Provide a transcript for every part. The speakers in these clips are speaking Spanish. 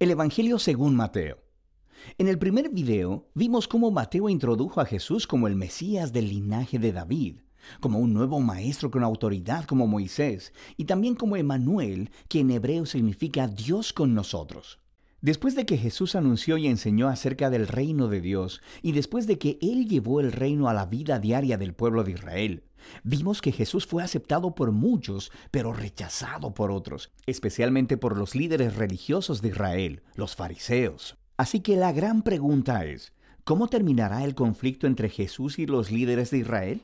El Evangelio según Mateo. En el primer video vimos cómo Mateo introdujo a Jesús como el Mesías del linaje de David, como un nuevo maestro con autoridad como Moisés, y también como Emanuel, que en hebreo significa Dios con nosotros. Después de que Jesús anunció y enseñó acerca del reino de Dios, y después de que Él llevó el reino a la vida diaria del pueblo de Israel, vimos que Jesús fue aceptado por muchos, pero rechazado por otros, especialmente por los líderes religiosos de Israel, los fariseos. Así que la gran pregunta es, ¿cómo terminará el conflicto entre Jesús y los líderes de Israel?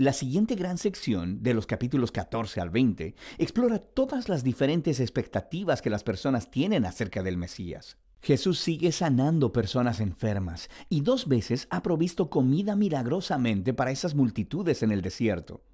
La siguiente gran sección, de los capítulos 14 al 20, explora todas las diferentes expectativas que las personas tienen acerca del Mesías. Jesús sigue sanando personas enfermas y dos veces ha provisto comida milagrosamente para esas multitudes en el desierto.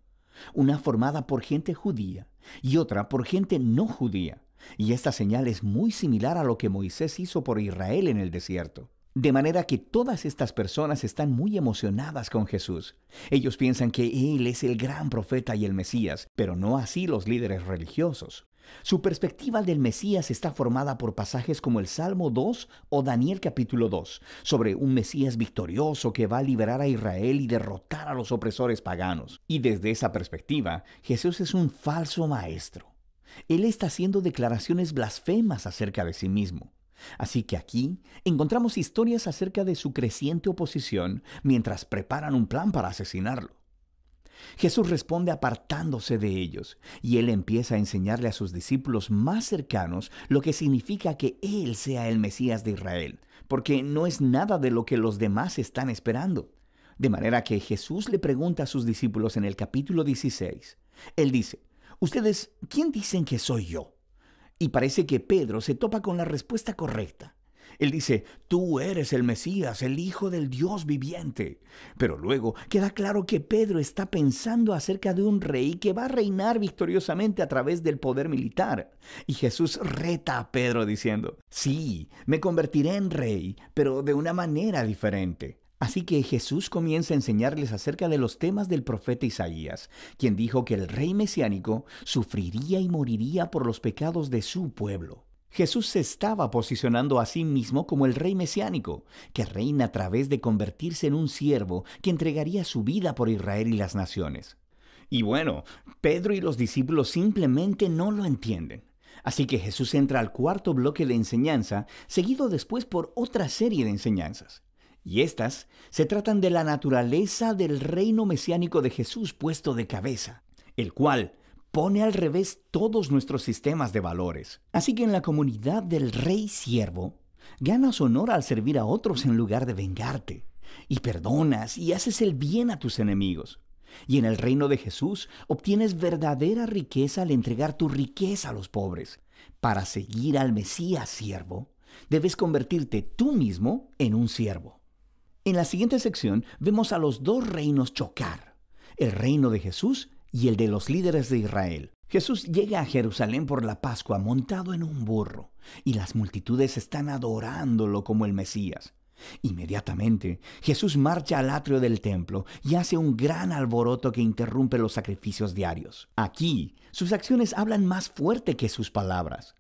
Una formada por gente judía y otra por gente no judía. Y esta señal es muy similar a lo que Moisés hizo por Israel en el desierto. De manera que todas estas personas están muy emocionadas con Jesús. Ellos piensan que Él es el gran profeta y el Mesías, pero no así los líderes religiosos. Su perspectiva del Mesías está formada por pasajes como el Salmo 2 o Daniel capítulo 2, sobre un Mesías victorioso que va a liberar a Israel y derrotar a los opresores paganos. Y desde esa perspectiva, Jesús es un falso maestro. Él está haciendo declaraciones blasfemas acerca de sí mismo. Así que aquí encontramos historias acerca de su creciente oposición mientras preparan un plan para asesinarlo. Jesús responde apartándose de ellos y él empieza a enseñarle a sus discípulos más cercanos lo que significa que él sea el Mesías de Israel, porque no es nada de lo que los demás están esperando. De manera que Jesús le pregunta a sus discípulos en el capítulo 16, él dice, ¿Ustedes quién dicen que soy yo? Y parece que Pedro se topa con la respuesta correcta. Él dice, tú eres el Mesías, el Hijo del Dios viviente. Pero luego queda claro que Pedro está pensando acerca de un rey que va a reinar victoriosamente a través del poder militar. Y Jesús reta a Pedro diciendo, sí, me convertiré en rey, pero de una manera diferente. Así que Jesús comienza a enseñarles acerca de los temas del profeta Isaías, quien dijo que el rey mesiánico sufriría y moriría por los pecados de su pueblo. Jesús se estaba posicionando a sí mismo como el rey mesiánico, que reina a través de convertirse en un siervo que entregaría su vida por Israel y las naciones. Y bueno, Pedro y los discípulos simplemente no lo entienden. Así que Jesús entra al cuarto bloque de enseñanza, seguido después por otra serie de enseñanzas. Y estas se tratan de la naturaleza del reino mesiánico de Jesús puesto de cabeza, el cual pone al revés todos nuestros sistemas de valores. Así que en la comunidad del rey siervo, ganas honor al servir a otros en lugar de vengarte, y perdonas y haces el bien a tus enemigos. Y en el reino de Jesús obtienes verdadera riqueza al entregar tu riqueza a los pobres. Para seguir al Mesías siervo, debes convertirte tú mismo en un siervo. En la siguiente sección vemos a los dos reinos chocar, el reino de Jesús y el de los líderes de Israel. Jesús llega a Jerusalén por la Pascua montado en un burro, y las multitudes están adorándolo como el Mesías. Inmediatamente, Jesús marcha al atrio del templo y hace un gran alboroto que interrumpe los sacrificios diarios. Aquí, sus acciones hablan más fuerte que sus palabras.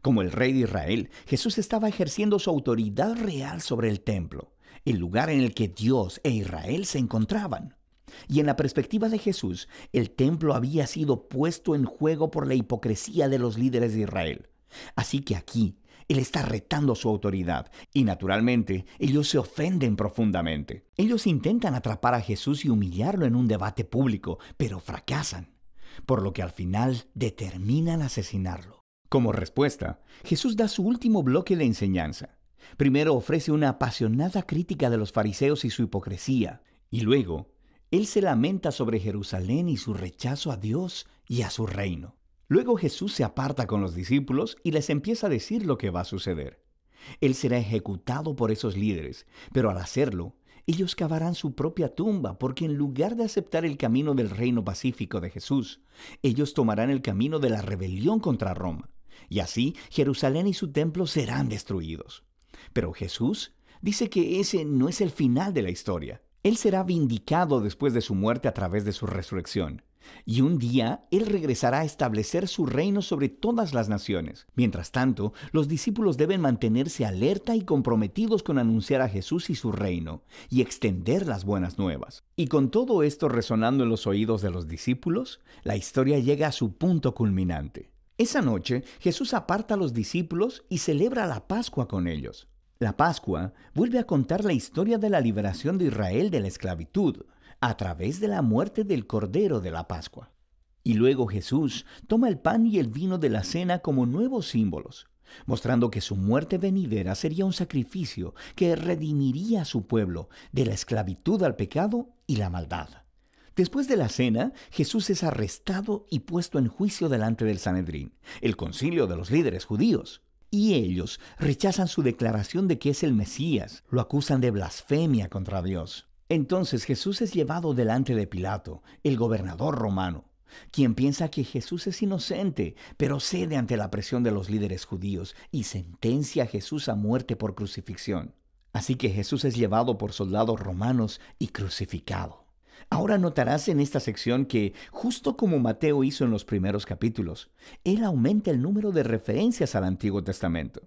Como el rey de Israel, Jesús estaba ejerciendo su autoridad real sobre el templo el lugar en el que Dios e Israel se encontraban. Y en la perspectiva de Jesús, el templo había sido puesto en juego por la hipocresía de los líderes de Israel. Así que aquí, Él está retando su autoridad y naturalmente ellos se ofenden profundamente. Ellos intentan atrapar a Jesús y humillarlo en un debate público, pero fracasan, por lo que al final determinan asesinarlo. Como respuesta, Jesús da su último bloque de enseñanza. Primero ofrece una apasionada crítica de los fariseos y su hipocresía, y luego él se lamenta sobre Jerusalén y su rechazo a Dios y a su reino. Luego Jesús se aparta con los discípulos y les empieza a decir lo que va a suceder. Él será ejecutado por esos líderes, pero al hacerlo, ellos cavarán su propia tumba porque en lugar de aceptar el camino del reino pacífico de Jesús, ellos tomarán el camino de la rebelión contra Roma. Y así Jerusalén y su templo serán destruidos. Pero Jesús dice que ese no es el final de la historia. Él será vindicado después de su muerte a través de su resurrección. Y un día Él regresará a establecer su reino sobre todas las naciones. Mientras tanto, los discípulos deben mantenerse alerta y comprometidos con anunciar a Jesús y su reino, y extender las buenas nuevas. Y con todo esto resonando en los oídos de los discípulos, la historia llega a su punto culminante. Esa noche Jesús aparta a los discípulos y celebra la Pascua con ellos. La Pascua vuelve a contar la historia de la liberación de Israel de la esclavitud a través de la muerte del Cordero de la Pascua. Y luego Jesús toma el pan y el vino de la cena como nuevos símbolos, mostrando que su muerte venidera sería un sacrificio que redimiría a su pueblo de la esclavitud al pecado y la maldad. Después de la cena, Jesús es arrestado y puesto en juicio delante del Sanedrín, el concilio de los líderes judíos. Y ellos rechazan su declaración de que es el Mesías, lo acusan de blasfemia contra Dios. Entonces Jesús es llevado delante de Pilato, el gobernador romano, quien piensa que Jesús es inocente, pero cede ante la presión de los líderes judíos y sentencia a Jesús a muerte por crucifixión. Así que Jesús es llevado por soldados romanos y crucificado. Ahora notarás en esta sección que, justo como Mateo hizo en los primeros capítulos, él aumenta el número de referencias al Antiguo Testamento.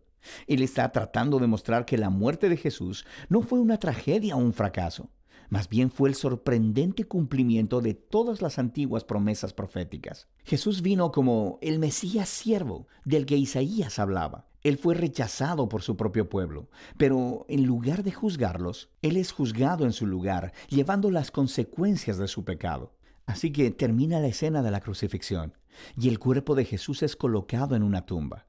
Él está tratando de mostrar que la muerte de Jesús no fue una tragedia o un fracaso, más bien fue el sorprendente cumplimiento de todas las antiguas promesas proféticas. Jesús vino como el Mesías siervo del que Isaías hablaba, él fue rechazado por su propio pueblo, pero en lugar de juzgarlos, Él es juzgado en su lugar, llevando las consecuencias de su pecado. Así que termina la escena de la crucifixión, y el cuerpo de Jesús es colocado en una tumba.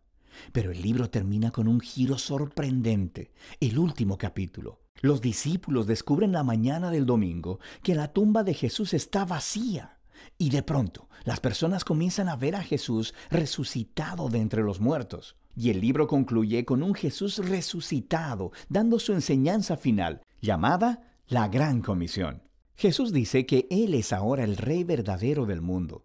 Pero el libro termina con un giro sorprendente, el último capítulo. Los discípulos descubren la mañana del domingo que la tumba de Jesús está vacía. Y de pronto, las personas comienzan a ver a Jesús resucitado de entre los muertos. Y el libro concluye con un Jesús resucitado, dando su enseñanza final, llamada la Gran Comisión. Jesús dice que Él es ahora el Rey verdadero del mundo.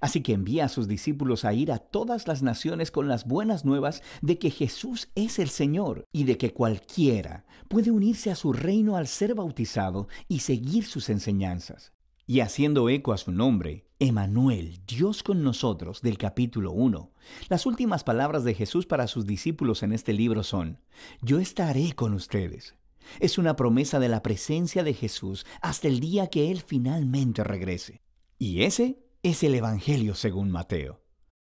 Así que envía a sus discípulos a ir a todas las naciones con las buenas nuevas de que Jesús es el Señor y de que cualquiera puede unirse a su reino al ser bautizado y seguir sus enseñanzas. Y haciendo eco a su nombre, Emanuel, Dios con nosotros, del capítulo 1. Las últimas palabras de Jesús para sus discípulos en este libro son, Yo estaré con ustedes. Es una promesa de la presencia de Jesús hasta el día que Él finalmente regrese. Y ese es el Evangelio según Mateo.